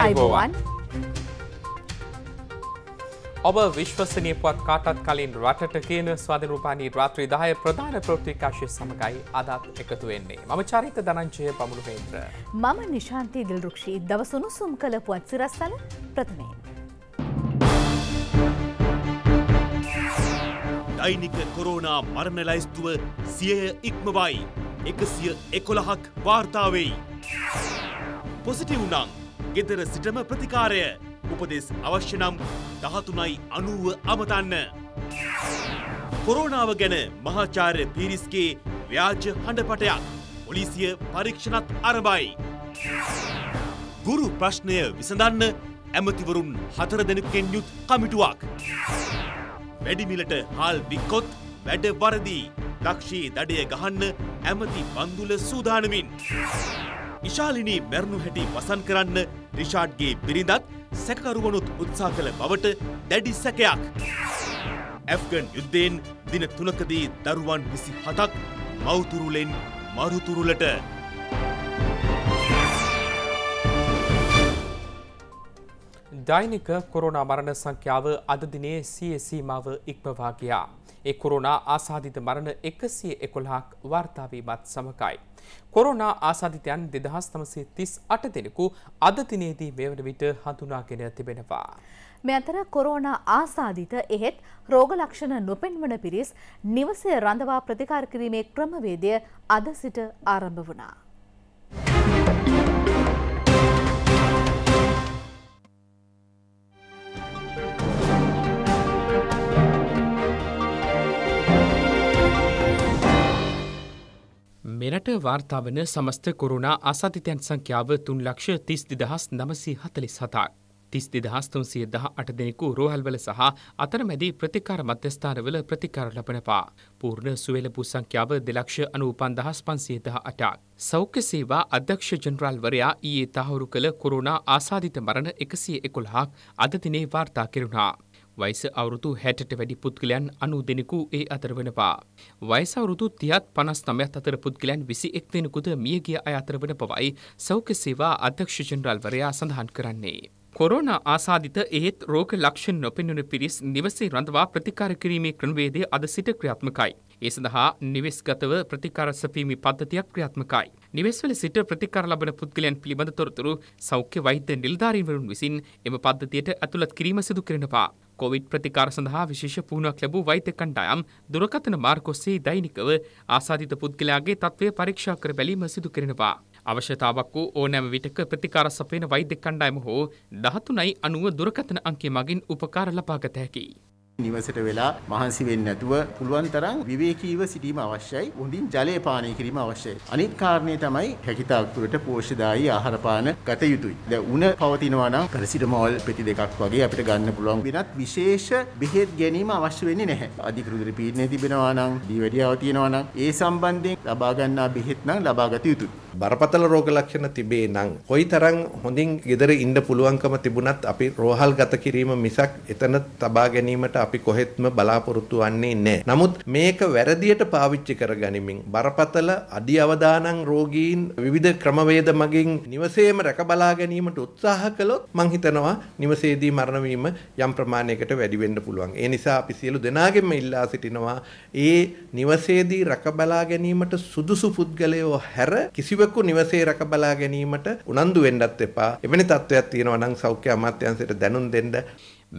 අයිබෝවන් ඔබ විශ්වසනය පුවත් කාටත් කලින් රටට කියන ස්වාධරූපානී රාත්‍රී දාය ප්‍රධාන ප්‍රෘතිකාශය සමඟයි අදත් එකතු වෙන්නේ මම චරිත දනංචය පමුණු පේත්‍ර මම නිශාන්තී දිල්රුක්ෂී දවසුණු සුම් කළ පුවත් සිරස්සල ප්‍රථමයෙන්. දෛනික කොරෝනා මරණ ලැයිස්තුව සියය ඉක්මවයි එකසිය එකොළහක් වාර්තාවෙයි. පොසිටිව්නං ගෙදර සිටම ප්‍රතිකාරය උපදෙස් අවශ්‍යනම් දහතුනයි අනුව අමතන්න. කොරෝනාව ගැන මහාචාර්ය පිරිස්ගේ ව්‍යාජ හඬපටයක් පොලිසිය පරීක්ෂණත් අරබයි. ගුරු ප්‍රශ්නය විසඳන්න ඇමතිවරුන් හතර දෙනෙකුෙන් යුත් කමිටුවක්. වැඩිමිලට හාල් වික්කොත් වැඩ වරදී දක්ෂී දඩය ගහන්න ඇමති බන්දුල සූදානමින්. ඉශාලිනී මැරුණු හැටි වසන් කරන්න රිෂාඩ්ගේ බිරිඳත් සැකකරුවනුත් උත්සා කළ බවට දැඩි සැකයක්. ඇෆ්ගන් යුද්ධයෙන් දින තුනකදී දරුවන් විසි හතක් මවතුරුලෙන් මරුතුරුලට. දෛනික කොරෝණ මරණ සංඛ්‍යාව අද දිනේ සිය සීමාව ඉක්මවා ගියා. ඒ කොරෝනා ආසාධිත මරණ එකසිය එකොළහක් වාර්තාවීමත් සමකයි. කොරෝනා ආසාධිතයන් දෙදහස් තමසේ තිස් අට දෙනෙකු අදතිනේදී මෙවන විට හඳුනාගෙන තිබෙනවා. මෙ අතර කොරෝනා ආසාධිත එහෙත් රෝග ලක්ෂණ නොපෙන්වන පිරිස් නිවසේ රඳවා ප්‍රතිකාර කිරීමේ ක්‍රමවේදය අද සිට ආරම්භ වනා. මෙරට වාර්තාාවන සමස්ත කොරුණා අසාධිතයන් සංඛ්‍යාව තුන් ලක්ෂ තිස්ති දහස් නමසී හතලිස් හතා. තිස්ති දහස්තුන්සිය දහ අට දෙනෙකු රෝහල්වල සහ අතරමැදි ප්‍රතිකාර මධ්‍යස්ථානවල ප්‍රතිකාර ලබනවා. පූර්ණ සුවලපු සංඛ්‍යාව දෙලක්ෂ අනූපන් දහස් පන්සියදහ අටක්. සෞඛ්‍ය සේවා අධ්‍යක්ෂ ජනරාල්වරයා ඊයේ තහවුරු කළ කොරුණා ආසාධිත මරණ එකසිය එකොළහක් අදදිනේ වාර්තා කෙරුණා. වයිස අවුරුතු හැටට වැඩි පුද්ගලයන් අනු දෙනෙකු ඒ අතර වෙනවා. වයිස අවුරුතු තියත් පනස් නමයත් අතර පුද්ගලයන් විසි එක් දෙනෙකුද මියගිය අය අතර වන බවයි සෞඛ්‍ය සේවා අධ්‍යක්ෂ ජෙනරල්වරයා සඳහන් කරන්නේ. කොරෝන ආසාධිත ඒත් රෝග ලක්ෂණ නොපෙන්නුන පිරිස් නිවසේ රඳවා ප්‍රතිකාර කිරීමේ ක්‍රමවේදය අද සිට ක්‍රියාත්මකයි. ඒ සඳහා නිවෙස්ගතව ප්‍රතිකාර සැපීමේ පද්ධතියක් ක්‍රියාත්මකයි. නිවෙස්වල සිට ප්‍රතිකාර ලබන පුද්ගලයන් පිළිබඳ තොරතුරු සෞඛ්‍ය වෛද්‍ය නිලධාරීන්වරුන් විසින් එම පද්ධතියට ඇතුළත් කිරීම සිදු කරනවා. කොවිඩ් ප්‍රතිකාර සඳහා විශේෂ පුහුණුවක් ලැබූ වෛද්‍ය කණ්ඩායම් දුරකථන මාර්ග ඔස්සේ දෛනිකව ආසාදිත පුද්ගලයාගේ තත්ත්වය පරීක්ෂා කර බැලීම සිදු කරනවා. අවශ්‍යතාවක් වූ ඕනෑම විටක ප්‍රතිකාර සපයන වෛද්‍ය කණ්ඩායම හෝ 13.90 දුරකථන අංකය මගින් උපකාර ලබාගත හැකියි. නිවසට වෙලා මහන්සි වෙන්නේ නැතුව පුළුවන් තරම් විවේකීව සිටීම අවශ්‍යයි. හොඳින් ජලය පානය කිරීම අවශ්‍යයි. අනිත් කාරණේ තමයි හැකිතාක් දුරට පෝෂ්‍යදායී ආහාර පාන ගත යුතුයි. දැන් උණ පවතිනවා නම් පැරසිටමෝල් පෙති දෙකක් වගේ අපිට ගන්න පුළුවන්. වෙනත් විශේෂ බෙහෙත් ගැනීම අවශ්‍ය වෙන්නේ නැහැ. අධිකෘතිර පීඩනය තිබෙනවා නම්, දීවැඩියාව තියෙනවා නම් ඒ සම්බන්ධයෙන් ලබා ගන්නා බෙහෙත් නම් ලබා ගත යුතුයි. බරපතල රෝග ලක්ෂණ තිබේ නම් කොයි තරම් හොඳින් ගෙදර ඉන්න පුළුවන්කම තිබුණත් අපි රෝහල් ගත කිරීම මිසක් එතන තබා ගැනීමට අපි කොහෙත්ම බලාපොරොත්තු වන්නේ නැහැ. නමුත් මේක වැරදියට පාවිච්චි කරගනිමින් බරපතල අධි අවදානම් රෝගීන් විවිධ ක්‍රමවේද මගින් නිවසේම රැකබලා ගැනීමට උත්සාහ කළොත් මං හිතනවා නිවසේදී මරණ වීම යම් ප්‍රමාණයකට වැඩි වෙන්න පුළුවන්. ඒ නිසා අපි සියලු දෙනාගෙම ඉල්ලා සිටිනවා ඒ නිවසේදී රැකබලා ගැනීමට සුදුසු පුද්ගලයෝ හැර කිසිවෙකු නිවසේ රැකබලා ගැනීමට උනන්දු වෙන්නත් එපා. එවැනි තත්ත්වයක් තියෙනවා නම් සෞඛ්‍ය අමාත්‍යාංශයට දැනුම් දෙන්න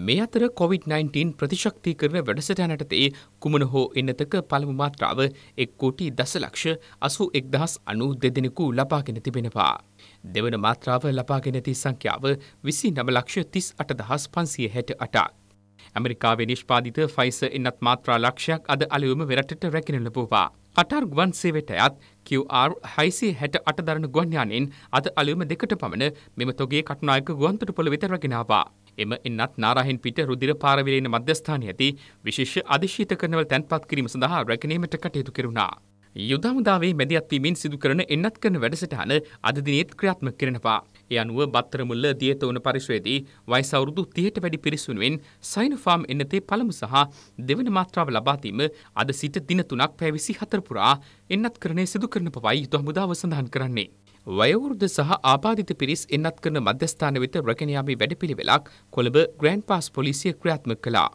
මේ අතර COොVID-19 ප්‍රතිශක්ති කරන වැඩසටානටතේ කුමන හෝ එන්නතක පළමු මාත්‍රාව එක් කෝටි දසලක්ෂ අසු එක්දහස් අනු දෙදෙනෙකු ලබාගෙන තිබෙනවා. දෙවන මාත්‍රාව ලබාගෙනති සංඛ්‍යාව විසි නමලක්ෂ තිස් අටදහස් පන්සිය හැට අටක්. ඇමරිකාවේ නිෂ්පාධිත ෆයිස එන්නත් මාත්‍රා ලක්ෂයක් අද අලුවම වෙරටට රැකෙන ලබෝවා. කටර් ගුවන් සේවට අයත් QR හයිසි හැට අටදරන ගුවන්යානෙන් අද අලුවම දෙකට පමණ මෙම තොගේ කටනායක ගුවන්තට පොළ විතර රගෙනවා. එම එන්නත් නාරහෙන් පිට රුධිර පාරවිලේන මධ්‍යස්ථානයේ ඇති විශේෂ අධිශීත කරනවල තැන්පත් කිරීම සඳහා රැකීමට කටයුතු කෙරුණා. යුදමුදාවේ මැදිහත් වීමෙන් සිදු කරන එන්නත් කරන වැඩසටහන අද දිනේත් ක්‍රියාත්මක කරනවා. ඒ අනුව බත්තරමුල්ල දියතවන පරිශ්‍රයේදී වයස අවුරුදු 30ට වැඩි පිරිස වෙනුවෙන් සයිනෝෆාම් එන්නතේ පළමු සහ දෙවන මාත්‍රාව ලබා දීම අද සිට දින 3ක් පැය 24 පුරා එන්නත් කරණේ සිදු කරන බවයි යුදමුදාව සඳහන් කරන්නේ. වයවෘද්ධ සහ ආබාධිත පිරිස් එන්නත් කරන මධ්‍යස්ථාන වෙත රැගෙන යාමේ වැඩපිළිවෙලක් කොළඹ ග්‍රෑන්ඩ් පාස් පොලිසිය ක්‍රියාත්මක කළා.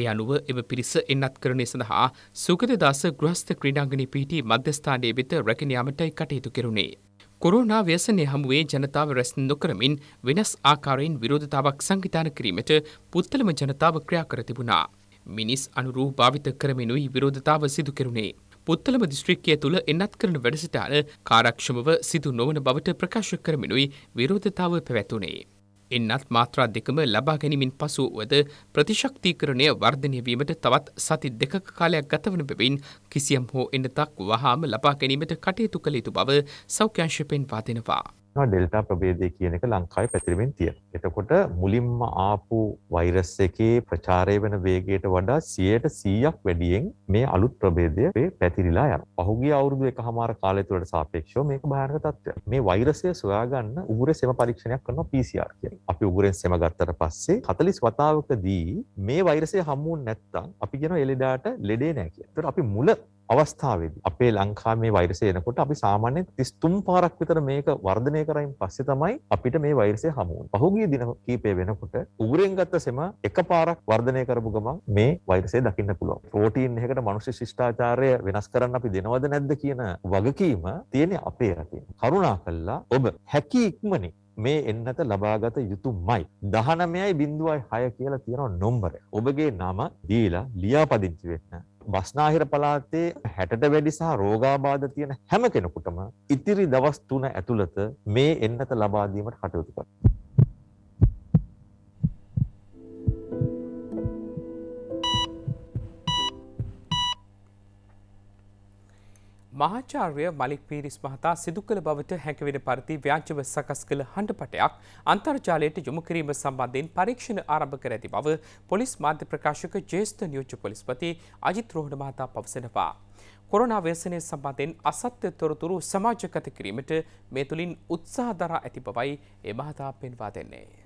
ඒ අනුව එම පිරිස එන්නත් කරණය සඳහා සුගතදාස ගෘහස්ත ක්‍රීඩාංගණයේ පිහිටි මධ්‍යස්ථානයේ වෙත රැගෙන යාමටයි කටයුතු කෙරුණේ. කොරෝනා ව්‍යසනය හමුවේ ජනතාව රැස් නොකරමින් වෙනස් ආකාරයෙන් විරෝධතාවක් සංවිධාන කිරීමට පුත්තලම ජනතාව ක්‍රියා කර තිබුණා. මිනිස් අනුරූ භාවිත කරමිනුයි විරෝධතාව සිදු කෙරුණේ. පුත්තලම දිස්ත්‍රික්කය තුළ එන්නත් කරන වැඩසටාන කාරක්ෂමව සිදු නොවන බවට ප්‍රකාශ කරමිනුයි විරෝධතාව පැවැතුනේ. එන්නත් මාත්‍රා දෙකම ලබා ගැනීමින් පසුවද ප්‍රතිශක්තිකරණය වර්ධනය වීමට තවත් සති දෙකක කාලයක් ගතවන බැවින් කිසියම් හෝ එන්නතක් වහාම ලබා ගැනීමට කටයුතු කළ යුතු බව සෞඛ්‍යංශ පෙන්වා දෙනවා. තියෙනවා ඩෙල්ටා ප්‍රභේදය කියන එක ලංකාවේ පැතිරෙමින් තියෙනවා. එතකොට මුලින්ම ආපු වෛරස් එකේ ප්‍රචාරය වෙන වේගයට වඩා 100%ක් වැඩියෙන් මේ අලුත් ප්‍රභේදය පැතිරිලා යනවා. පහුගිය අවුරුදු එකහමාර කාලය තුළට සාපේක්ෂව මේක භයානක තත්ත්වයක්. මේ වෛරසය සොයාගන්න උගුරේ සෙම පරීක්ෂණයක් කරනවා PCR කියන්නේ. අපි උගුරෙන් සෙම ගත්තට පස්සේ 40 වතාවකදී මේ වෛරසය හමු නැත්තම් අපි කියනවා එළෙඩාට ලෙඩේ නැහැ කියලා. ඒතකොට අපි මුල අවස්ථාවේදී අපේ ලංකාවේ මේ වෛරසය එනකොට අපි සාමාන්‍යයෙන් 33 පාරක් විතර මේක වර්ධනය කරමින් පස්සේ තමයි අපිට මේ වෛරසය හමු වුනේ. පහුගිය දින කීපය වෙනකොට උගුරෙන් ගත්ත සෙම එකපාරක් වර්ධනය කරපු ගමන් මේ වෛරසය දකින්න පුළුවන්. ප්‍රෝටීන් එකකට මිනිස් ශිෂ්ටාචාරය වෙනස් කරන්න අපි දෙනවද නැද්ද කියන වගකීම තියෙන්නේ අපේ රටේ. කරුණාකරලා ඔබ හැකි ඉක්මනින් මේ එන්නත ලබාගත යුතුමයි. 19.6 කියලා තියෙන නම්බරය. ඔබගේ නම දීලා ලියාපදිංචි වෙන්න. බස්නාහිර පළාතේ 60ට වැඩි සහ රෝගාබාධ තියෙන හැම කෙනෙකුටම ඉතිරි දවස් 3 ඇතුළත මේ එන්නත ලබා දීමට කටයුතු කරනවා. මහාචාර්ය මලික් පීරිස් මහතා සිදු කළ බවට හැකිවෙන පරිදි ව්‍යාජ්‍යව සකස් කළ හඬපටයක් අන්තර්ජාලයට යොමු කිරීම සම්බන්ධයෙන් පරීක්ෂණ ආරම්භ කර ඇති බව පොලිස් මාධ්‍ය ප්‍රකාශක ජේෂ්ඨ නියෝජ්‍ය පොලිස්පති අජිත් රෝහණ මහතා පවසනවා. කොරනා ව්‍යසනය සම්බන්ධයෙන් අසත්‍ය තොරතුරු සමාජගත කිරීමට මේ තුළින් උත්සාහ දරා ඇති බවයි ඒ මහතා පෙන්වා දෙන්නේ.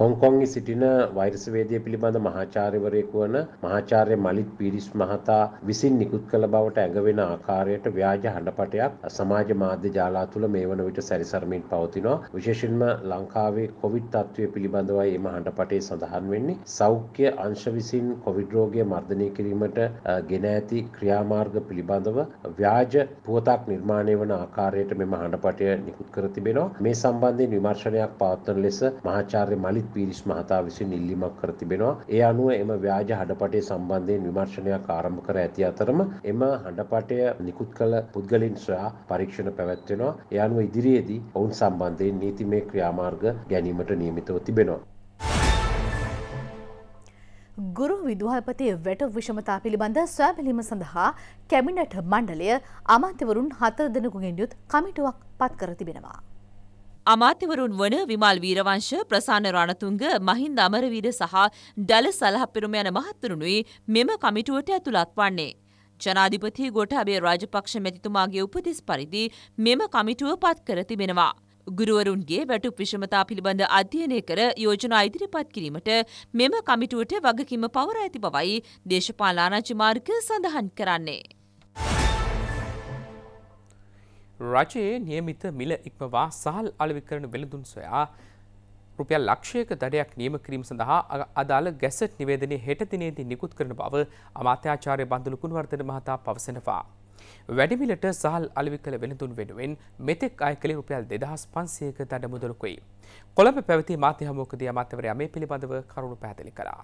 හොංකොංගි සිටින වෛරසවේදය පිළිබඳ මහාචාර්යවරයෙකු වන මහාචාර්ය මලිත් පිරිස් මහතා විසින් නිකුත් කළ බවට ඇඟවෙන ආකාරයට ව්‍යාජ හඬපටයක් සමාජ මාධ්‍ය ජාලා තුළ මේ වන විට සැරිසරමින් පවතිනවා විශේෂෙන්ම ලංකාවේ කොවිඩ් තත්ත්වය පිළිබඳවයි එම හඬපටේ සඳහන් වෙන්නේ සෞඛ්‍ය අංශ විසින් කොවිඩ් රෝගය මර්ධනය කිරීමට ගෙන ඇති ක්‍රියාමාර්ග පිළිබඳව ව්‍යාජ පුවතක් නිර්මාණය වන ආකාරයට මෙම හඬපටය නිකුත් කර තිබෙනවා මේ සම්බන්ධයෙන් විමර්ශනයක් පවත්වන ලෙස මහාචාර්ය මලිත් පීරිස් මහතා විසින් ඉල්ලීමක් කර තිබෙනවා. ඒ අනුව එම ව්‍යාජ හඩපටේ සම්බන්ධයෙන් විමර්ශනයක් ආරම්භ කර ඇති අතරම එම හඩපටය නිකුත් කළ පුද්ගලින් සොයා පරීක්ෂණ පැවැත්වෙනවා. ඒ අනුව ඉදිරියේදී ඔවුන් සම්බන්ධයෙන් නීතිමය ක්‍රියාමාර්ග ගැනීමට නියමිතව තිබෙනවා. ගුරු විදුහල්පතිය වැට විෂමතා පිළිබඳ ස්වෑපිලීම සඳහා කැමිනට මණ්ඩලය අමාත්‍යවරුන් හතර දෙනකුගෙන් යුත් කමිටුවක් පත් කර තිබෙනවා. අමාත්‍යවරුන් වන විමල් වීරවංශ ප්‍රසාන රණතුංග මහින්ද අමරවීර සහ ඩල සලහපිරුම යන මහත්තුරුණුයි මෙම කමිටුවට ඇතුළත් වන්නේ. ජනාධිපති ගොටාබේ රාජපක්ෂ මැතිතුමාගේ උපදෙස් පරිදි මෙම කමිටුව පත් කර තිබෙනවා. ගුරුවරුන්ගේ වැටුප් විෂමතා පිළිබඳ අධ්‍යයනය කර යෝජනා ඉදිරිපත් කිරීමට මෙම කමිටුවට වගකීම පවර ඇති බවයි දේශපාලානාචිමාර්ග සඳහන් කරන්නේ. රජයේ නියමිත මිල ඉක්මවා සහල් අලවිකරන වෙළඳුන් සොයා රුපියල් ලක්ෂයක දඩයක් නියම කිරීම සඳහා අදාළ ගැසට් නිවේදනය හෙට දිනේදී නිකුත් කරන බව අමාත්‍යාචාර්ය බන්දුලු කුණවර්ධන මහතා පවසනවා. වැඩිමිලට සහල් අලවි කළ වෙළඳුන් වෙනුවෙන් මෙතෙක් අය කළේ රුපියල් දෙදහස් පන්සියක දඩ මුදලකුයි. කොළඹ පැවති මාධ්‍ය හමුවකදී අමාත්‍යවරයා මේ පිළිබඳව කරුණු පැහැදිලි කරා.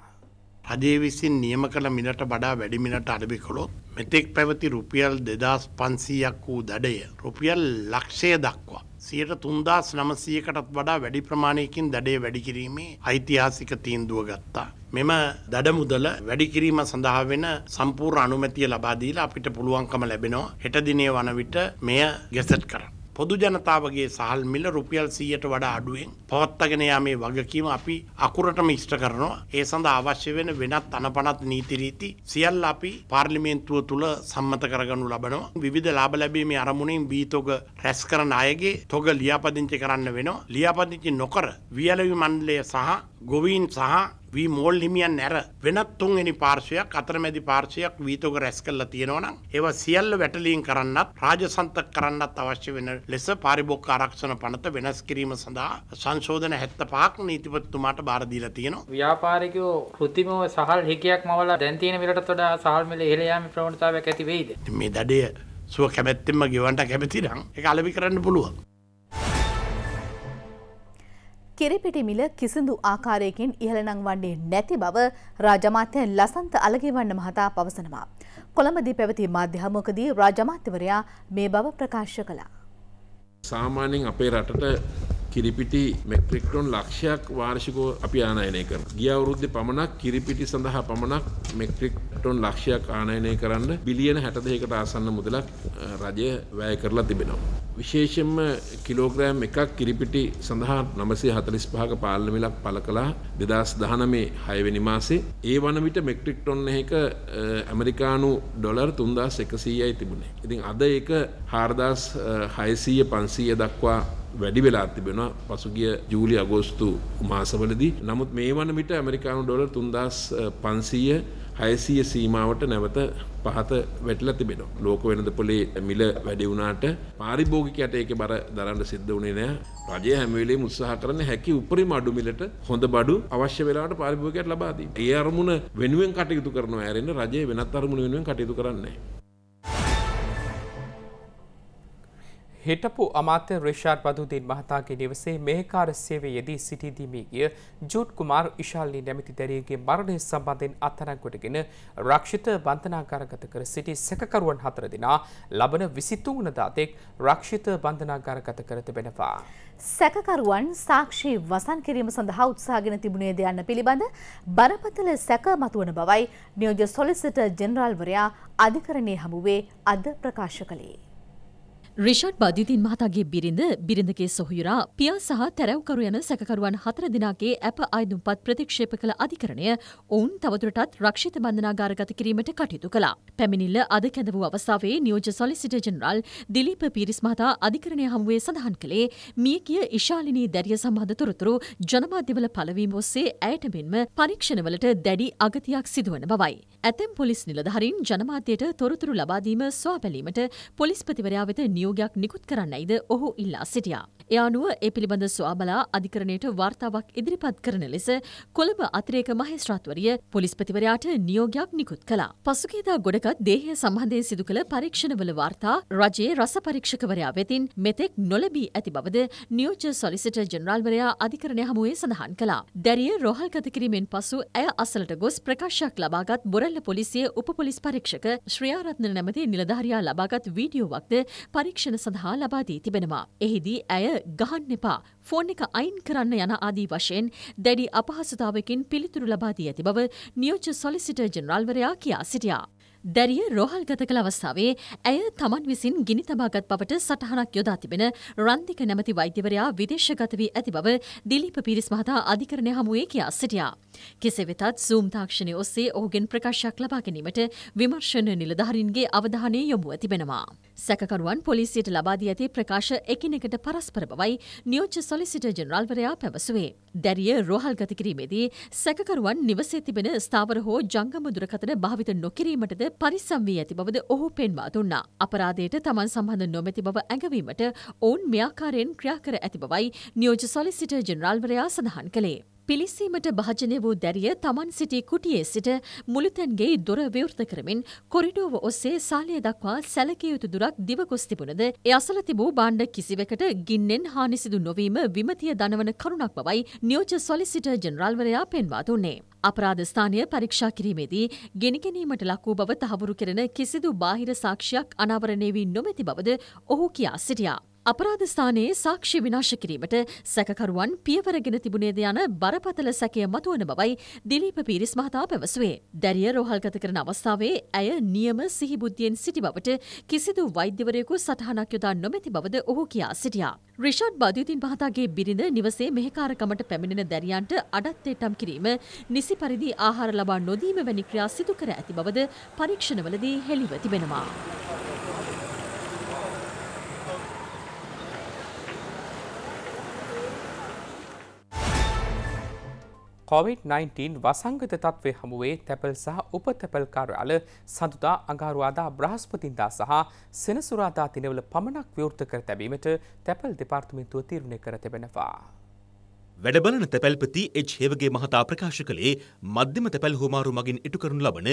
රජය විසින් නියම කළ මිලට වඩා වැඩි මිලට අඩබි කළොත් මෙතෙක් පැවති රුපියල් දෙදස් පන්සීයක් වූ දඩය රුපියල් ලක්ෂය දක්වා. සියට තුන්දස් නමසීකටත් වඩා වැඩි ප්‍රමාණයකින් දඩේ වැඩිකිරීමේ ඓතිහාසික තීන්දුව ගත්තා. මෙම දඩ මුදල වැඩිකිරීම සඳහා වෙන සම්පූර් අනුමැතිය ලබාදීලා අපිට පුළුවන්කම ලැබෙනවා හෙටදිනේ වනවිට මෙය ගෙසට් කරන්න. පොදු ජනතාවගේ සහල් මිල රුපියල් සීයට වඩා අඩුවෙන් පවත්තගෙන යාමේ වගකීම අපි අකුරටම ඉෂ්ට කරනවා ඒ සඳහා අවශ්‍ය වෙන වෙනත් අනපනත් නීතිරීති සියල් අපි පාර්ලිමේන්තුව තුළ සම්මත කරගනු ලබනවා විධ ලාබ ලැබීමේ අරමුණින් බීතොග රැස් කරන අයගේ තොග ලියාපදිංචි කරන්න වෙනවා ලියාපදිංචි නොකර වියලවි මණ්ඩලය සහ ගොවීන් සහ වී මෝල් හිමියන් ඇර වෙනත් තුන්වෙනි පාර්ශවයක් අතරමැදි පාර්ශවයක් වීතෝග රැස් කරලා තියෙනවනම් ඒව සියල්ල වැටලීම් කරන්නත් රාජසන්තක කරන්නත් අවශ්‍ය වෙන ලෙස පාරිභෝගික ආරක්ෂණ පනත වෙනස් කිරීම සඳහා සංශෝධන 75ක් නීතිපතිතුමාට බාර දීලා තියෙනවා. ව්‍යාපාරිකයෝ કૃතිමව සහල් හිකියක් මවලා දැන් තියෙන මිලටත් වඩා සහල් මිල ඉහළ යාමේ ප්‍රවණතාවයක් ඇති වෙයිද? මේ දඩය සුව කැමැත්තෙන්ම ගෙවන්න කැමැති නම් ඒක අලෙවි කරන්න පුළුවන්. කිරිපිටිමිල කිසිදු ආකාරයකින් ඉහළනං වන්නේ නැති බව රාජමාත්‍ය ලසන්ත අලගේවන්න මහතා පවසනවා. කොළඹදී පැවති මාධ්‍යහමකදී රාජමාත්‍යවරයා මේ බව ප්‍රකාශ කළා. සාමාන්‍යයෙන් අපේ රටට කිරිපිටි මෙක්ට්‍රික්ටොන් ලක්ෂයක් වාර්ෂිකෝ අපි ආනයනය කර. ගිය අවුරුද්ධ පමණක් කිරිපිටි සඳහා පමණක් මෙක්ට්‍රික්ටොන් ලක්ෂයක් ආනයනය කරන්න බිලියන හැට දෙකට ආසන්න මුදලක් රජය වැය කරලා තිබෙනවා. විශේෂෙන්ම කිලෝග්‍රෑම් එකක් කිරිපිටි සඳහා නමසේ හතලිස් පහක පාලමිලක් පල කලා දෙදස් දහනමේ හයවෙනි මාසේ ඒ වන විට මෙක්ට්‍රික්ටොන් එක ඇමරිකානු ඩොලර් තුන්දස් එකසීයයි තිබුණේ. ඉතින් අද ඒක හාර්දස් හයසීය පන්සීය දක්වා වැඩි වෙලා තිබෙනවා පසුගිය ජූලි අගෝස්තු මාසවලදී. නමුත් මේ වන විට ඇමරිකානු ඩොලර් 3500 600 සීමාවට නැවත පහත වැටලා තිබෙනවා. ලෝක වෙනද පොලේ මිල වැඩි වුණාට පාරිභෝගිකයට ඒකේ බර දරන්න සිද්ධ වුණේ නැහැ. රජය හැම වෙලේම උත්සාහ කරන්නේ හැකි උපරිම අඩු මිලට හොඳ බඩු අවශ්‍ය වෙලාවට පාරිභෝගිකයට ලබා දීම. ඒ අරමුණ වෙනුවෙන් කටයුතු කරනවා ඇරෙන්න රජය වෙනත් අරමුණ වෙනුවෙන් කටයුතු කරන්නේ නැහැ. හිටපු අමාත්‍ය රිෂාඩ් බදුදීන් මහතාගේ නිවසේ මෙහෙකාර සේවයේ යෙදී සිටිදී මිය ගිය ජූට් කුමාර් ඉෂාල්නි නැමැති දැරියගේ මරණය සම්බන්ධයෙන් අත්අඩංගුවටගෙන රක්ෂිත බන්ධනාගාරගත කර සිටි සැකකරුවන් හතර දෙනා ලබන 23 වෙනිදා තෙක් රක්ෂිත බන්ධනාගාරගත කර තිබෙනවා. සැකකරුවන් සාක්ෂි වසන් කිරීම සඳහා උත්සාහගෙන තිබුණේද යන්න පිළිබඳ බරපතල සැක මතුවන බවයි නියෝජ්‍ය සොලිසිටර් ජෙනරාල්වරයා අධිකරණයේ හමුවේ අද ප්‍රකාශ කළේ. රිෂඩ් බදිතින් මහතාගේ බිරිඳ බිරිඳගේ සොහයුරා පියා සහ තැරැව්කරු යන සැකකරුවන් හතර දිනාගේ ඇප අයදුම්පත් ප්‍රතික්ෂේප කළ අධිකරණය ඔවුන් තවදුරටත් රක්ෂිත බන්ධනාගාරගත කිරීමට කටයුතු කළා. පැමිණිල්ල අද කැඳ වූ අවස්ථාවේ නියෝජ සොලිසිට ජනරල් දිලීප පීරිස් මහතා අධිකරණය හමුවේ සඳහන් කළේ මියගිය ඉශාලිනී දැරිය සම්බන්ධ තොරතුරු ජනමාධ්‍යවල පළවීම ඔස්සේ ඇයට මෙන්ම පරීක්ෂණවලට දැඩි අගතියක් සිදුවන බවයි. ඇතැම් පොලිස් නිලධහරින් ජනමාධ්‍යයට තොරතුරු ලබාදීම ස්වාබැලීමට පොලිස්පතිවරයා වෙත නියෝ නියෝගයක් නිකුත් කරන්නයිද ඔහු ඉල්ලා සිටියා. එ අනුව ඒ පිළිබඳ ස්වාබලා අධිකරණයට වාර්තාවක් ඉදිරිපත් කරන ලෙස කොළඹ අතිරේක මහේස්ත්‍රාත්වරිය පොලිස්පතිවරයාට නියෝගයක් නිකුත් කලා. පසුකේදා ගොඩකත් දේහය සම්බන්ධයෙන් සිදු කළ පරීක්ෂණවල වාර්තා රජයේ රස පරීක්ෂකවරයා වෙතින් මෙතෙක් නොලැබී ඇති බවද නියෝජ සොලිසිට ජනරල්වරයා අධිකරණය හමුවේ සඳහන් කලා. දැරිය රෝහල්ගත කිරීමෙන් පසු ඇය අසලට ගොස් ප්‍රකාශයක් ලබාගත් බොරල්ල පොලිසිය උප පොලිස් පරීක්ෂක ශ්‍රියාරත්න නැමති නිලධාරයා ලබාගත් වීඩියෝවක්ද පරි පරීක්ෂණ සඳහා ලබාදී තිබෙනවා. එහිදී ඇය ගහන්න එපා ෆෝන් එක අයින් කරන්න යන ආදී වශයෙන් දැඩි අපහසුතාවකින් පිළිතුරු ලබාදී ඇති බව නියෝජ සොලිසිට ජනරල්වරයා කියා සිටියා. දැරිය රෝහල්ගත කළ අවස්ථාවේ ඇය තමන් විසින් ගිනි තබාගත් බවට සටහනක් යොදා තිබෙන රන්දික නැමති වෛද්‍යවරයා විදේශගත වී ඇති බව දිලීප පිරිස් මහතා අධිකරණය හමුවේ කියා සිටියා. කෙසේ වෙතත් සූම් තාක්ෂණය ඔස්සේ ඔහුගෙන් ප්‍රකාශයක් ලබා ගැනීමට විමර්ශන නිලධාරීන්ගේ අවධානය යොමුව තිබෙනවා. සැකකරුවන් පොලිසියට ලබාදී ඇති ප්‍රකාශ එකිනෙකට පරස්පර බවයි නියෝජ්‍ය සොලිසිට ජනරල්වරයා පැවසුවේ. දැරිය රෝහල් ගත කිරීමේදී සැකකරුවන් නිවසේ තිබෙන ස්ථාවර හෝ ජංගම දුරකථන භාවිත නොකිරීමටද පරිස්සම් වී ඇති බවද ඔහු පෙන්වා දුන්නා. අපරාධයට තමන් සම්බන්ධ නොමැති බව ඇඟවීමට ඔවුන් මෙයාකාරයෙන් ක්‍රියා කර ඇති බවයි නියෝජ සොලිසිටර් ජෙනරාල්වරයා සඳහන් කළේ. පිලිසීමට භාජනය වූ දැරිය තමන් සිටි කුටියේ සිට මුළුතැන්ගේ දොර විවෘත කරමින් කොරිඩෝව ඔස්සේ සාලය දක්වා සැලකිය යුතු දුරක් දිවකොස් තිබුණද ඒ අසල තිබූ බාණ්ඩ කිසිවකට ගින්නෙන් හානිසිදු නොවීම විමතිය දනවන කරුණක් බවයි නියෝජ සොලිසිටර් ජෙනරාල්වරයා පෙන්වා දුන්නේ. අපරාධ ස්ථානය පරීක්ෂා කිරීමේදී ගෙනගැනීමට ලක් වූ බව තහවුරු කරන කිසිදු බාහිර සාක්ෂියක් අනාවරණය වී නොමැති බවද ඔහු කියා සිටියා. අපරාධස්ථානයේ සාක්ෂි විනාශ කිරීමට සැකකරුවන් පියවරගෙන තිබුණේද යන බරපතල සැකය මතුවන බවයි දිලීප පීරිස් මහතා පැවසුවේ. දැරිය රෝහල්ගත කරන අවස්ථාවේ ඇය නියම සිහිබුද්ධියෙන් සිටි බවට කිසිදු වෛද්‍යවරයෙකු සටහනක් යොදා නොමැති බවද ඔහු කියා සිටියා. රිෂඩ් බදුතින් මහතාගේ බිරිඳ නිවසේ මෙහෙකාරකමට පැමිණෙන දැරියන්ට අඩත්තේටම් කිරීම නිසි පරිදි ආහාර ලබා නොදීම වැනි ක්‍රියා සිදු කර ඇති බවද පරීක්ෂණවලදී හෙළිව තිබෙනවා. COVID-19 වසංගත තත්ත්වය හමුවේ තැපල් සහ උපතැපල් කාර්යාල සඳුදා අඟහරුවාදා බ්‍රහස්පතින්දා සහ සෙනසුරාදා දිනවල පමණක් විවෘත කර තැබීමට තැපල් දෙපාර්තමේන්තුව තීරණය කර තිබෙනවා. වැඩබලන තැපැල්පති එච් හේවගේ මහතා ප්‍රකාශ කළේ මධ්‍යම තැපැල් හෝමාරු මගින් ඉටු කරනු ලබන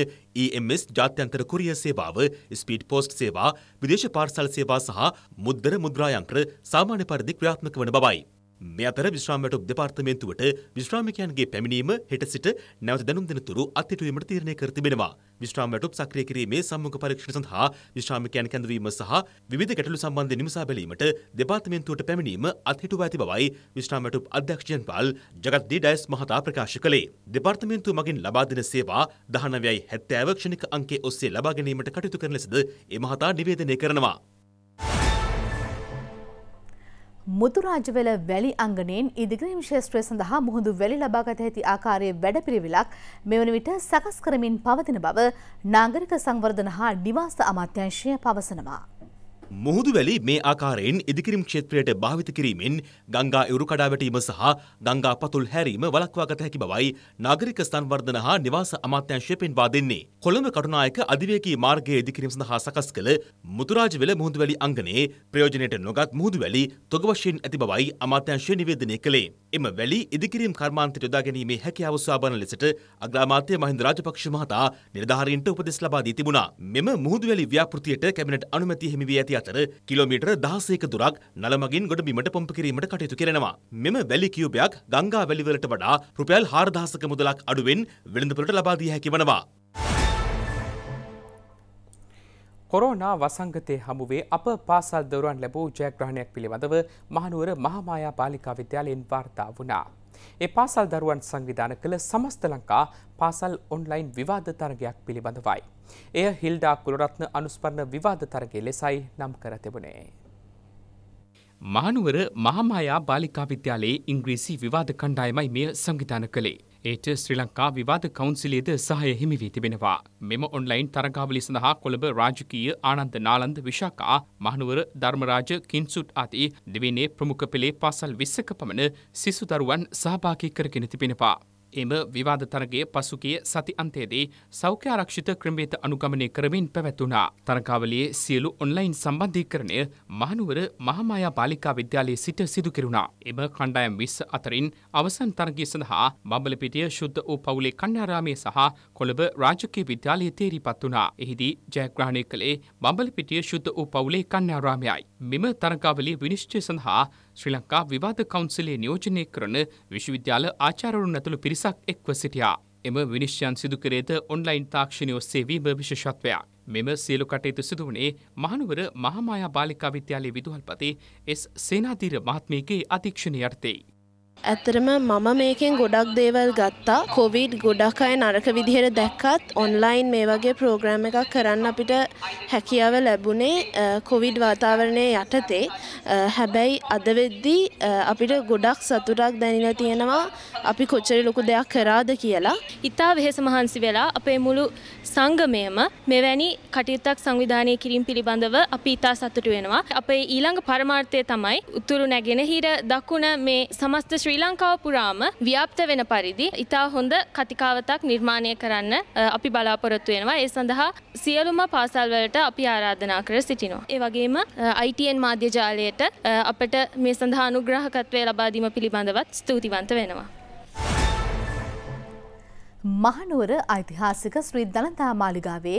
EMS ජාත්‍යන්තර කුරිය සේවාව, ස්පීඩ් පෝස්ට් සේවා, විදේශ පාර්සල් සේවා සහ මුද්දර මුද්‍රායන්ත්‍ර සාමාන්‍ය පරිදි ක්‍රියාත්මක වන බවයි. මේ අතර විශ්‍රාමයට දෙපාර්තමේන්තුවට විශ්‍රාමිකයන්ගේ පැමිණීම හෙට සිට නැවත දැනුම් දෙන තුරු අත්හිටුවීමට තීරණය කර තිබෙනවා. විශ්‍රාමයට සක්‍රිය කිරීමේ සම්මුඛ පරීක්ෂණ සඳහා විශ්‍රාමිකයන් කැඳවීම සහ විවිධ ගැටලු සම්බන්ධයෙන් විමසා බැලීමට දෙපාර්තමේන්තුවට පැමිණීම අත්හිටුවා ඇති බවයි විශ්‍රාමයට අධ්‍යක්ෂයන් පාල් ජගත් ඩී ඩයස් මහතා ප්‍රකාශ කළේ. දෙපාර්තමේන්තුව මගින් ලබා දෙන සේවා 19.70 ක්ෂණික අංකයේ ඔස්සේ ලබා ගැනීමට කටයුතු කරන ලෙසද ඒ මහතා නිවේදනය කරනවා. මුතුරාජවල වැලි අංගනයෙන් ඉදිග්‍රීම් ශේෂත්‍රය සඳහා මුහුදු වැලි ලබාගත හැති ආකාරයේ වැඩපිරිවිලක් මෙවන විට සකස් කරමින් පවතින බව නාගරික සංවර්ධන හා නිවාස අමාත්‍යංශය පවසනවා. මුහුදු වැලි මේ ආකාරයෙන් ඉදිකිරීම් ක්ෂේත්‍රයට භාවිත කිරීමෙන් ගංගා ඉවුරු කඩා වැටීම සහ ගංගා පතුල් හැරීම වළක්වා ගත හැකි බවයි නාගරික සංවර්ධන හා නිවාස අමාත්‍යාංශය පෙන්වා දෙන්නේ. කොළඹ කටුනායක අධිවේගී මාර්ගයේ ඉදිකිරීම සඳහා සකස් කළ මුතුරාජවෙල මුහුදු වැලි අංගණයේ ප්‍රයෝජනයට නොගත් මුහුදු වැලි තොග වශයෙන් ඇති බවයි අමාත්‍යාංශය නිවේදනය කළේ. එම වැලි ඉදිකිරීම් කර්මාන්තයට යොදා ගැනීමේ හැකියාව සාබන ලෙසට අග්‍රාමාත්‍ය මහින්ද රාජපක්ෂ මහතා නිලධාරීන්ට උපදෙස් ලබා දී තිබුණා. මෙම මුහුදු වැලි ව්‍යාපෘතියට කැබිනට් අනුමැතිය හිමි වී ඇති අතර කිලෝමීටර් දහසයක දුරක් නළමගින් ගොඩ බිමට පොම්ප කිරීමට කටයුතු කරනවා. මෙම වැලි කියුපයක් ගංගා වැලිවලට වඩා රුපියල් හාරදහසක මුදලක් අඩුවෙන් වෙළඳපොළට ලබා දිය හැකි වනවා. කොරෝනා වසංගතය හමුවේ අප පාසල් දරුවන් ලැබූ ජයග්‍රහණයක් පිළිබඳව මහනුවර මහමායා පාලිකා විද්‍යාලයෙන් වාර්තා වුණා. ඒ පාසල් දරුවන් සංවිධාන කළ සමස්ත ලංකා පාසල් ඔන්ලයින් විවාධ තරගයක් පිළිබඳවයි. එය හිල්ඩා කුලරත්න අනුස්පරණ විවාධ තරගේ ලෙසයි නම් කර තිබුණේ. මහනුවර මහමායා බාලිකා විද්‍යාලයේ ඉංග්‍රීසි විවාධ කණ්ඩායමයි මෙය සංවිධාන කළේ. ඒට ශ්‍රී ලංකා විවාද කවන්සිලේද සහය හිමිවී තිබෙනවා. මෙම ඔන්ලයින් තරගාවලි සඳහා කොළඹ රාජකීය ආනන්ද නාලන්ද විශාකා මහනුවර ධර්මරාජ කින්සුට් අති දෙවනේ ප්‍රමුඛ පෙළේ පාසල් විස්සක පමණ සිසු දරුවන් සහභාගී කරගෙන තිබෙනවා. එම විවාද තරගය පසුගිය සති අන්තයේදී සෞඛ්‍ය ආරක්ෂිත ක්‍රමයට අනුගමනය කරමින් පැවැතුණා. තරකාවලියේ සියලු ඔන්ලයින් සම්බන්ධීකරණය මහනුවර මහමායා බාලිකා විද්‍යාලයේ සිට සිදු කෙරුණා. එම කණ්ඩායම් 20 අතරින් අවසන් තරගය සඳහා බඹලපිටිය ශුද්ධ වූ පවුලේ කණ්ඩායාමේ සහ කොළඹ රාජකීය විද්‍යාලයේ තේරීපත් වුණා. එහිදී ජයග්‍රහණය කළේ බඹලපිටිය ශුද්ධ වූ පවුලේ කණ්ඩායාමයයි. මෙම තරකාවලියේ විනිශ්චය සඳහා ශ්‍රී ලංකා විවාද කවුන්සිලේ නියෝජනය කරන විශ්වවිද්‍යාල ආචාර්යවරුන් ඇතුළු පිරිසක් එක්ව සිටියා. එම විනිශ්චයන් සිදු කරේද ඔන්ලයින් තාක්ෂණය ඔස්සේ වීම විශේෂත්වයක්. මෙම සියලු කටයුතු සිදු වුණේ මහනුවර මහාමායා බාලිකා විද්‍යාලයේ විදුහල්පති එස් සේනාධීර මහත්මියගේ අධීක්ෂණය යටතේ. ඇතරම මම මේකෙන් ගොඩක් දේවල් ගත්තා කොවිඩ් ගොඩක් අය නරක විදිහට දැක්කත් ඔන්ලයින් මේ වගේ ප්‍රෝග්‍රෑම් එකක් කරන්න අපිට හැකියාව ලැබුණේ කොවිඩ් වාතාවරණය යටතේ හැබැයි අද වෙද්දී අපිට ගොඩක් සතුටක් දැනිලා තියෙනවා අපි කොච්චර ලොකු දෙයක් කරාද කියලා ඉතා වෙහෙස මහන්සි වෙලා අපේ මුළු සංගමයම මෙවැනි කටයුත්තක් සංවිධානය කිරීම පිළිබඳව අපි ඉතා සතුටු වෙනවා. අපේ ඊළඟ පරමාර්ථය තමයි උතුරු නැගෙනහිර දකුණ මේ සමස්ත ශ්‍රී ලංකාව පුරාම ව්‍යාප්ත වෙන පරිදි ඉතා හොඳ කතිකාවතක් නිර්මාණය කරන්න අපි බලාපොරොත්තු වෙනවා. ඒ සඳහා සියලුම පාසල්වලට අපි ආරාධනා කර සිටිනවා. ඒ වගේම ITN මාධ්‍ය ජාලයට අපට මේ සඳහා අනුග්‍රහකත්වය ලබා දීම පිළිබඳවත් ස්තුතිවන්ත වෙනවා. මහනුවර ඓතිහාසික ශ්‍රී ධනතා මාලිගාවේ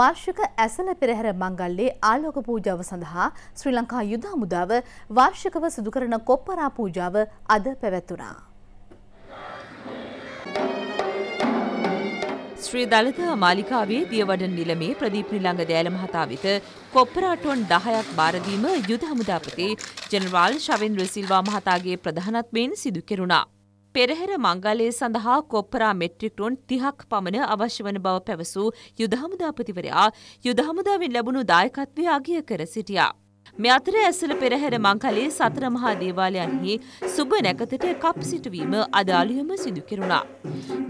වාර්ෂික ඇසළ පෙරහැර මංගල්‍යයේ ආලෝක පූජාව සඳහා ශ්‍රී ලංකා යුද හමුදාව වාර්ෂිකව සිදු කරන කොප්පරා පූජාව අද පැවැත්වුණා. ශ්‍රී දළදා මාලිකාවේ දියවඩන නිලමේ ප්‍රදීප් නිලංග දෑල මහතා වෙත කොප්පරාටොන් 10ක් බාරදීම යුද හමුදාපති ජෙනරාල් ශවෙන්ද්‍ර සිල්වා මහතාගේ ප්‍රධානත්වයෙන් සිදු කෙරුණා. පෙරහෙර මංගලයේ සඳහා කොප්පරා මෙට්‍රික්ටොන් තිහක් පමණ අවශ්‍ය වන බව පැවසූ යුදහමුදාපතිවරයා යුදහමුදාවෙන් ලැබුණු දායකත්වය අගිය කර සිටියා. මෙ අතර ඇසල පෙරහැර මංකලේ සතර මහා දේවාලයන්හි සුබ නැකතට කප් සිටුවීම අදාළියම සිදු කෙරුණා.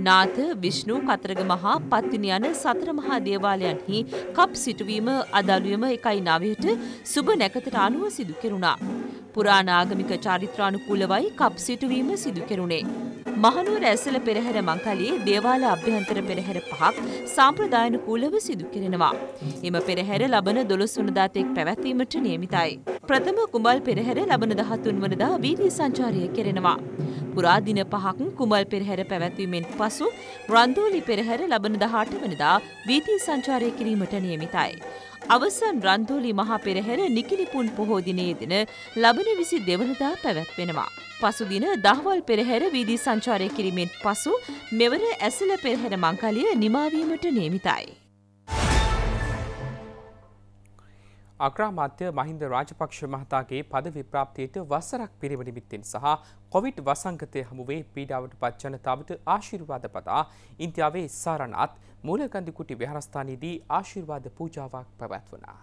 නාත විශ්ණු කතරග මහා පත්තිනි යන සතර මහා දේවාලයන්හි කප් සිටුවීම අදාළුයම එකයි නවයට සුබ නැකතට අනුව සිදු කෙරුණා. පුරාණ ආගමික චාරිත්‍රානුකූලවයි කප් සිටුවීම සිදු කෙරුණේ. මහනුවර ඇසල පෙරහැර මංකලේ දේවාල අභ්‍යන්තර පෙරහැර පහක් සාම්ප්‍රදායනුකූලව සිදු කෙරෙනවා. එම පෙරහැර ලබන දොළොස් වනදාතෙක් පැවැත්වීමට නියමිතයි. ප්‍රථම කුමල් පෙරහැර ලබන දහතුන් වනදා වීදී සංචාරය කෙරෙනවා. පුරාදින පහක් කුමල් පෙරහැර පැවැත්වීමෙන් පසු රන්දෝලි පෙරහැර ලබන දහට වනදා වීදී සංචාරය කිරීමට නියමිතයි. අවසන් රන්දෝලි මහා පෙරහැර නිකිලිපුන් පොහෝ දිනයේ දින ලබන 22 වෙනිදා පැවැත්වෙනවා. පසුදින දහවල් පෙරහැර වීදි සංචාරය කිරීමෙන් පසු මෙවර ඇසළ පෙරහැර මංකලිය නිමාවීමට නියමිතයි. අග්‍රාමාත්‍ය මහින්ද රාජපක්ෂ මහතාගේ පදවි ප්‍රාප්තියට වසරක් පිරිව නිමිත්තෙන් සහ කොවිඩ් වසංගතය හමුවේ පීඩාවට පත් ජනතාවට ආශිර්වාද පතා ඉන්දියාවේ සාරණාත් මූලකන්දිකුටි විහාරස්ථානයේදී ආශිර්වාද පූජාවක් පැවැත්වනා.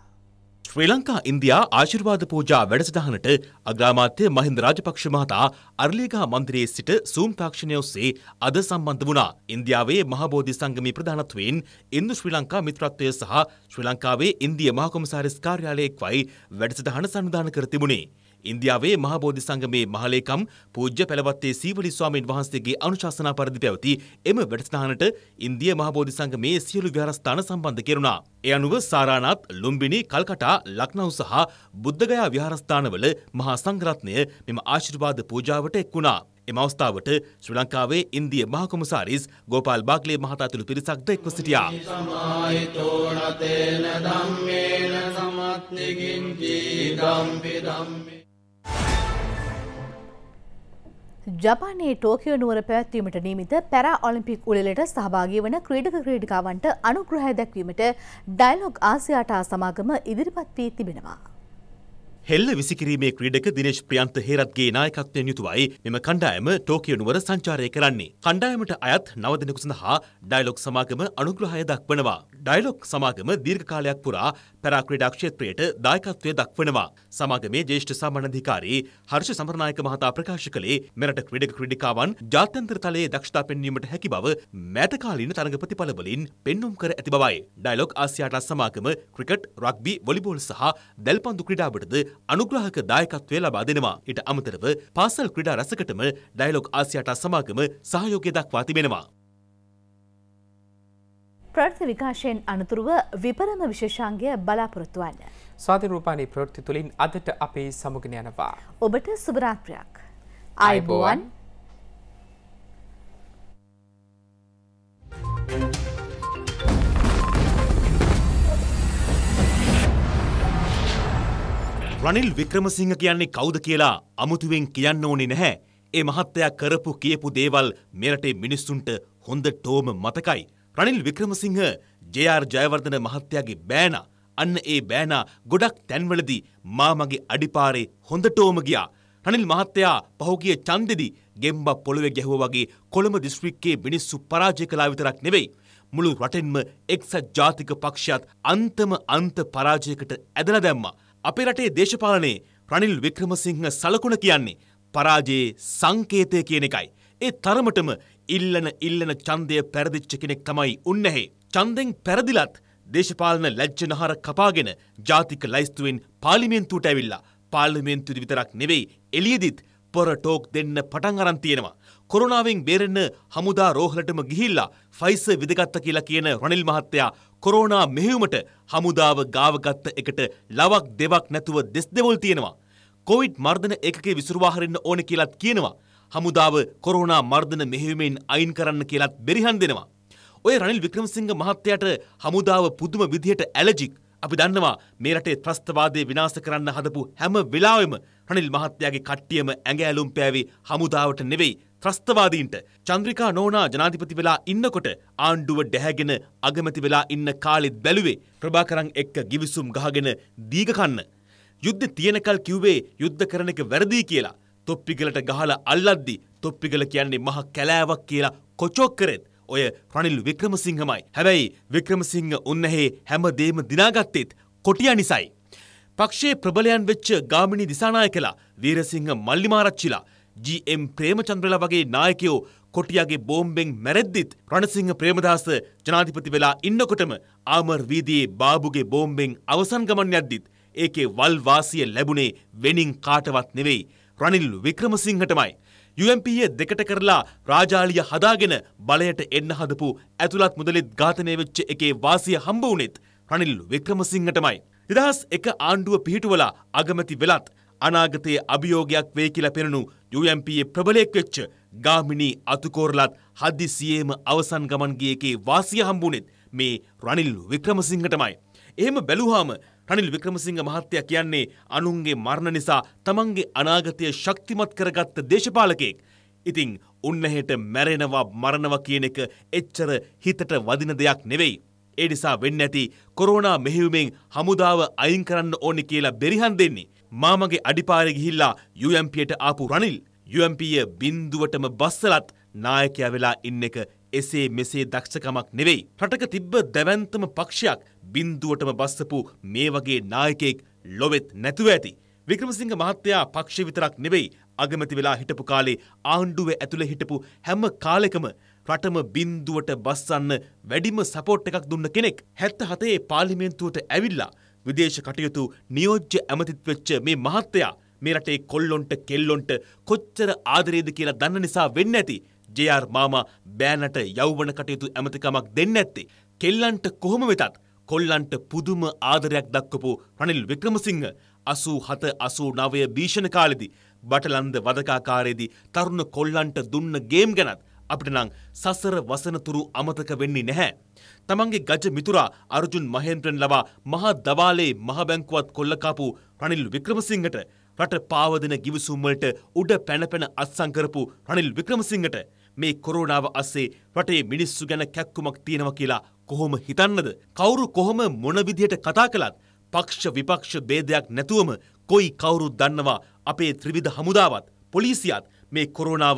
ශ්‍රී ලංකා ඉන්දයා ආශිර්වාද පූජා වැඩසටහනට අග්‍රාමාත්‍ය මහින්ද රාජපක්ෂ මහතා අරලිගා මන්දිරයේ සිට සූම් තාක්ෂණය ඔස්සේ අද සම්බන්ධ වුණා. ඉන්දියාවේ මහබෝධි සංගමේ ප්‍රධානත්වයෙන් ඉන්දු ශ්‍රී ලංකා මිත්‍රත්වය සහ ශ්‍රී ලංකාවේ ඉන්දිය මහකොමසාරිස් කාර්යාලයේ එක්වයි වැඩසටහන සංවිධානය කර තිබුණේ. ඉන්දියාවේ මහබෝධි සංගමේ මහලේකම් පූජ්‍ය පැලවත්තේ සීවලි ස්වාමීන් වහන්සේගේ අනුශාසනා පරිදි පැවති එම වැඩසටහනට ඉන්දිය මහබෝධි සංගමේ සියලු විහාරස්ථාන සම්බන්ධ කෙරුණා. ඒ අනුව සාරානාත්, ලුම්බිනි, කල්කටා, ලක්නව් සහ බුද්ධගයා විහාරස්ථානවල මහා සංඝරත්නය මෙම ආශිර්වාද පූජාවට එක් වුණා. එම අවස්ථාවට ශ්‍රී ලංකාවේ ඉන්දිය මහකොමසාරිස් ගෝපාල් බාග්ලේ මහතා ඇතුළු පිරිසක්ද එක්ව සිටියා. සමායිතෝනතේන ධම්මේන සමත්තිකින් කී ධම්පි ධම්මේ ජපානයේ ටෝකයෝ නුවර පැවැත්වීමට නීමිත පැරා ඔලිම්පික් උළෙලට සහභාගී වන ක්‍රීඩක ක්‍රීඩිකාවන්ට අනුග්‍රහය දැක්වීමට ඩයිලොග් ආසියාටා සමාගම ඉදිරිපත් වී තිබෙනවා. හෙල්ල විසිකිරීමේ ක්‍රීඩක දිනේශ් ප්‍රියන්ත හේරත්ගේ නායකත්වයෙන් යුතුවයි මෙම කණ්ඩායම ටෝකියෝ නුවර සංචාරය කරන්නේ. කණ්ඩායමට අයත් නව දිනක සඳහා ඩයලොග් සමාගම අනුග්‍රහය දක්වනවා. ඩයලොග් සමාගම දීර්ඝ කාලයක් පුරා පැරා ක්‍රීඩා ක්ෂේත්‍රයට දායකත්වය දක්වනවා. සමාගමේ ජ්‍යෙෂ්ඨ සම්මානාධිකාරී හර්ෂ සමරනායක මහතා ප්‍රකාශ කළේ මෙරට ක්‍රීඩක ක්‍රීඩිකාවන් ජාත්‍යන්තර තලයේ දක්ෂතා පෙන්වීමට හැකි බව මෑත කාලීන තරඟ ප්‍රතිඵලවලින් පෙන්වුම් කර ඇති බවයි. ඩයලොග් ආසියාටා සමාගම ක්‍රිකට්, රග්බි, වොලිබෝල් සහ දැල්පන්දු ක්‍රීඩාවටද අනුග්‍රහක දායකත්වය ලබා දෙනවා. ඊට අමතරව පාසල් ක්‍රීඩා රැසකටම ඩයලොග් ආසියාට සමාගම සහයෝගය දක්වා තිබෙනවා. ප්‍රවෘත්ති විකාශයෙන් අනතුරුව විපරම විශේෂාංගය බලාපොරොත්තු වන්න. ස්වාති රූපානි ප්‍රවෘත්ති තුලින් අදට අපේ සමුගෙන යනවා. ඔබට සුබ රාත්‍රියක්. ආයුබෝවන්. රනිල් වික්‍රමසිංහ කියන්නේ කවුද කියලා අමුතුවෙන් කියන්න ඕනේ නැහැ. ඒ මහත්තයා කරපු කියපු දේවල් මෙරටේ මිනිස්සුන්ට හොඳටෝම මතකයි. රනිල් වික්‍රමසිංහ ජේ.ආර්. ජයවර්ධන මහත්තයාගේ බෑනා. අන්න ඒ බෑනා ගොඩක් තැන්වලදී මා මගේ අඩිපාරේ හොඳටෝම ගියා. රනිල් මහත්තයා පහුගිය ඡන්දෙදි ගෙම්බා පොළවේ ගැහුවා වගේ කොළඹ දිස්ත්‍රික්කයේ මිනිස්සු පරාජය කළා විතරක් නෙවෙයි. මුළු රටෙන්ම එක්සත් ජාතික පක්ෂයත් අන්තම අන්ත පරාජයකට ඇදලා දැම්මා. අපේ රටේ දේශපාලනයේ රනිල් වික්‍රමසිංහ සලකුණ කියන්නේ පරාජයේ සංකේතය කියන එකයි. ඒ තරමටම ඉල්ලන ඉල්ලන ඡන්දය පෙරදිච්ච කෙනෙක් තමයි උන්නැහේ. ඡන්දෙන් පෙරදිලත් දේශපාලන ලැජ්ජනහර කපාගෙන ජාතික ලයිස්තුවෙන් පාර්ලිමේන්තුවට ඇවිල්ලා පාර්ලිමේන්තුවේ විතරක් නෙවෙයි එළියේදිත් පොර ටෝක් දෙන්න පටන් අරන් තියෙනවා. කොරෝනාවෙන් බේරෙන්න හමුදා රෝහලටම ගිහිල්ලා ෆයිසර් විදගත්ත කියලා කියන රනිල් මහත්තයා කොරෝනා මෙහෙවුමට හමුදාව ගාවගත්ත එකට ලවක් දෙවක් නැතුව දෙස් දෙවොල් තියෙනවා. කොවිඩ් මර්ධන එකකේ විසුරුවාහරන්න ඕන කියලත් කියනවා. හමුදාව කොරෝනා මර්ධන මෙහෙවීමෙන් අයින් කරන්න කියලත් බෙරිහන් දෙනවා. ඔය රනිල් වික්‍රමසිංහ මහත්තයට හමුදාව පුදුම විදිහට ඇලජික් අපි දන්නවා මේ රටේ ත්‍රස්තවාදය විනාශ කරන්න හදපු හැම වෙලාවෙම රනිල් මහත්තයාගේ කට්ටියම ඇඟ ඇලුම් පෑවේ හමුදාවට නෙවෙයි ත්‍රස්තවාදීන්ට චන්ද්‍රිකා නෝනා ජනාධිපති වෙලා ඉන්නකොට ආණ්ඩුව ඩැහැගෙන අගමැති වෙලා ඉන්න කාලෙත් බැලුවේ ප්‍රභාකරන් එක්ක ගිවිසුම් ගහගෙන දීග කන්න. යුද්ධ තියෙනකල් කිව්වේ යුද්ධ කරන එක වැරදි කියලා. තොප්පිගලට ගහලා අල්ලද්දි තොප්පිගල කියන්නේ මහ කැලෑවක් කියලා කොචොක් කරෙත්. ඔය රනිල් වික්‍රමසිංහමයි. හැබැයි වික්‍රමසිංහ උන්නහේ හැමදේම දිනාගත්තෙත් කොටියා නිසයි. පක්ෂයේ ප්‍රබලයන් වෙච්ච ගාමිණී දිසානායකලා, වීරසිංහ මල්ලිමාරච්චිලා, ජී.එම්. ප්‍රේමචන්ද්‍රලා වගේ නායකයෝ කොටියාගේ බෝම්බෙන් මැරෙද්දිත් රණසිංහ ප්‍රේමදාස ජනාධිපති වෙලා ඉන්නකොටම ආමර් වීදියේ බාබුගේ බෝම්බෙන් අවසන් ගමන් යද්දිත් ඒකේ වල් වාසිය ලැබුණේ වෙනින් කාටවත් නෙවෙයි රනිල් වික්‍රමසිංහටමයි. UMPA දෙකට කරලා රාජාලිය හදාගෙන බලයට එන්න හදපු ඇතුළත් මුදලෙත් ඝාතනය වෙච්ච එකේ වාසිය හම්බ වුණෙත් රනිල් වික්‍රමසිංහටමයි. 2001 ආණ්ඩුව පිහිටුවලා අගමැති වෙලත් අනාගතයේ අභියෝගයක් වේ කියලා පෙනුණු UMPA ප්‍රබලයෙක් වෙච්ච ගාමිණී අතුකෝරලත් හදිසියේම අවසන් ගමන් ගිය එකේ වාසිය හම්බුණෙත් මේ රනිල් වික්‍රමසිංහටමයි. එහෙම බැලුවාම රනිල් වික්‍රමසිංහ මහත්තයා කියන්නේ අනුන්ගේ මරණ නිසා තමන්ගේ අනාගතය ශක්තිමත් කරගත්ත දේශපාලකයෙක්. ඉතින් උන්නහෙට මැරෙනවා මරණවා කියන එක එච්චර හිතට වදින දෙයක් නෙවෙයි. ඒ නිසා වෙන්න ඇති කොරෝනා මෙහෙවුමෙන් හමුදාව අයින් කරන්න ඕනි කියලා බෙරිහන් දෙන්නේ. මාමගේ අඩිපාරෙ ගිහිල්ලා UMPට ආපු රනිල්. UMPය බින්දුවටම බස්සලත් නායකයා වෙලා ඉන්න එක එසේ මෙසේ දක්ෂකමක් නෙවෙයි. රටක තිබ්බ දැවන්තම පක්ෂයක් බින්දුවටම බස්සපු මේ වගේ නායකයෙක් ලොවෙත් නැතුව ඇති. වික්‍රමසිංහ මහත්තයා පක්ෂ විතරක් නෙවෙයි අගමැති වෙලා හිටපු කාලේ ආණ්ඩුවේ ඇතුළේ හිටපු හැම කාලෙකම රටම බින්දුවට බස්සන්න වැඩිම සපෝට් එකක් දුන්න කෙනෙක් හැත්ත හතේ පාලිමේන්තුවට ඇවිල්ලා විදේශ කටයුතු නියෝජ්‍ය ඇමතිත් වෙච්ච මේ මහත්තයා මේ රටේ කොල්ලොන්ට කෙල්ලොන්ට කොච්චර ආදරේද කියලා දන්න නිසා වෙන්න ඇති ජයාර් මාමා බෑනට යෞවන කටයුතු ඇමතිකමක් දෙන්න ඇත්තේ. කෙල්ලන්ට කොහොම වෙතත් කොල්ලන්ට පුදුම ආදරයක් දක්වපු රනිල් වික්‍රමසිංහ අසූ හත අසූ නවය භීෂණ කාලෙදි බටලන්ද වදකාකාරයේදී තරුණ කොල්ලන්ට දුන්න ගේම් ගැනත් අපිට නම් සසර වසනතුරු අමතක වෙන්නේ නැහැ. තමන්ගේ ගජ මිතුරා අර්ජුන් මහේන්ද්‍රන් ලවා මහා දවාලේ මහබැංකුවත් කොල්ලකාපු රනිල් වික්‍රමසිංහට රට පාවදන ගිවිසුම් වලට උඩ පැන පැන අත්සන් කරපු රනිල් වික්‍රමසිංහට මේ කොරෝනාව අස්සේ රටේ මිනිස්සු ගැන කැක්කුමක් තියෙනවා කියලා කොහොම හිතන්නද? කවුරු කොහොම මොන විදිහට කතා කළත් පක්ෂ විපක්ෂ ભેදයක් නැතුවම කොයි කවුරුත් දන්නවා අපේ ත්‍රිවිධ හමුදාවත් පොලිසියත් මේ කොරෝනාව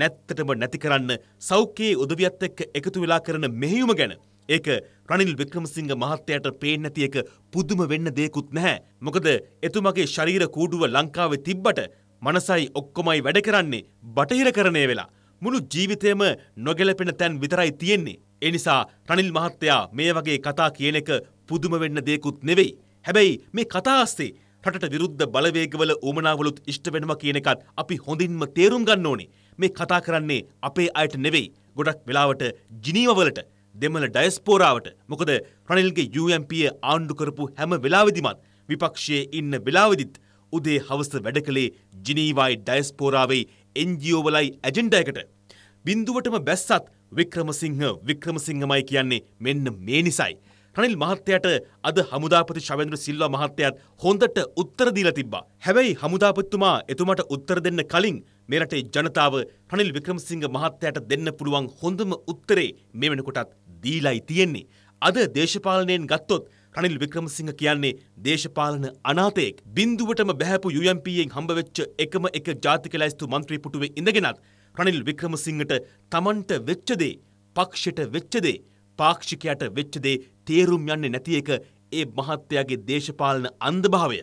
නැත්තටම නැති කරන්න සෞඛ්‍යයේ උදවියත් එක්ක එකතු වෙලා කරන මෙහෙයුම ගැන ඒක රනිල් වික්‍රමසිංහ මහත්තයට පේන්නේ නැති එක පුදුම වෙන්න දෙයක්ුත් නැහැ. මොකද එතුමගේ ශරීර කූඩුව ලංකාවේ තිබ්බට මනසයි ඔක්කොමයි වැඩ කරන්නේ බටහිර කරණේ වෙලා. මුළු ජීවිතයම නොගැලපෙන තැන් විතරයි තියෙන්නේ. ඒ නිසා රනිල් මහත්තයා මේ වගේ කතා කියන එක පුදුම වෙන්න දෙයක්ුත් නෙවෙයි. හැබැයි මේ කතා අස්සේ රටට විරුද්ධ බලවේගවල උමනාවලුත් ඉෂ්ට වෙනවා කියන එකත් අපි හොඳින්ම තේරුම් ගන්න ඕනේ. මේ කතා කරන්නේ අපේ අයට නෙවෙයි. ගොඩක් වෙලාවට ජිනීවවලට දෙමළ ඩයස්පෝරාවට. මොකද රනිල්ගේ UMP ආණ්ඩු කරපු හැම වෙලාවෙදිමත් විපක්ෂයේ ඉන්න වෙලාවෙදිත් උදේ හවස වැඩ කළේ ජිනීවායි ඩයස්පෝරාවේ එන්ජියෝවලයි ඇජෙන්ඩ එකට. බින්දුවටම බැස්සත් වික්‍රමසිංහ වික්‍රමසිංහමයි කියන්නේ මෙන්න මේ නිසයි. රනිල් මහත්තයට අද හමුදාපති ශවෙන්ද්‍ර සිල්වා මහත්තයත් හොඳට උත්තර දීලා තිබ්බා. හැබැයි හමුදාපතිතුමා එතුමාට උත්තර දෙන්න කලින් මේ රටේ ජනතාව රනිල් වික්‍රමසිංහ මහත්තයට දෙන්න පුළුවන් හොඳම උත්තරේ මේ වෙනකොටත් දීලායි තියෙන්නේ. අද දේශපාලනයෙන් ගත්තොත් රනිල් වික්‍රමසිංහ කියන්නේ දේශපාලන අනාතයෙක්. බින්දුවටම බැහැපු UMPයෙන් හම්බවෙච්ච එකම එක ජාතික ලැයිස්තු මන්ත්‍රී පුටුවේ ඉඳගෙනත් රනිල් වික්‍රමසිංහට තමන්ට වෙච්ච දේ, පක්ෂයට වෙච්ච දේ, පාක්ෂිකයට වෙච්ච දේ තේරුම් යන්නේ නැති එක ඒ මහත්තයාගේ දේශපාලන අන්ධභාවය.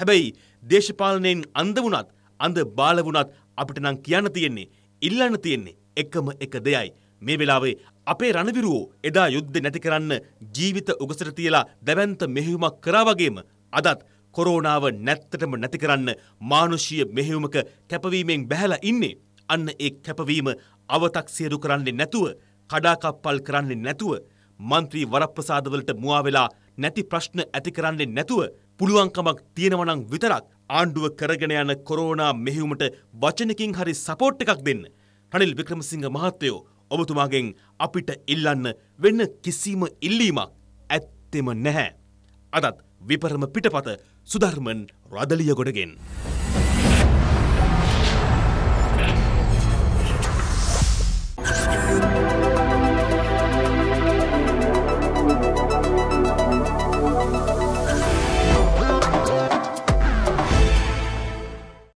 හැබැයි දේශපාලනයෙන් අන්ධ වුණත්, අන්ධ බාල වුණත් අපිට නම් කියන්න තියෙන්නේ, ඉල්ලන්න තියෙන්නේ එකම එක දෙයයි. මේ වෙලාවේ අපේ රණවිරුවෝ එදා යුද්ධ නැති කරන්න ජීවිත උගසට තියලා දැවැන්ත මෙහෙයුමක් කරා වගේම අදත් කොරෝනාව නැත්තටම නැති කරන්න මානුෂීය මෙහෙයුමක කැපවීමෙන් බැහැලා ඉන්නේ. අන්න ඒ කැපවීම අව탁සියරු කරන්නේ නැතුව, කඩාකප්පල් කරන්නේ නැතුව, മന്ത്രി වරප්‍රසාදවලට මුවා වෙලා නැති ප්‍රශ්න ඇති කරන්නේ නැතුව, පුළුවන්කමක් තියෙනවා විතරක් ආණ්ඩුව කරගෙන යන කොරෝනා මෙහෙයුමට වචනකින් හරි සපෝට් එකක් දෙන්න. රනිල් වික්‍රමසිංහ මහත්තයෝ ඔබතුමාගෙන් අපිට ඉල්ලන්න වෙන්න කිසිම ඉල්ලීමක් ඇත්තෙම නැහැ. අදත් විපරම පිටපත සුධර්මන් රදලිය ගොඩගෙන්.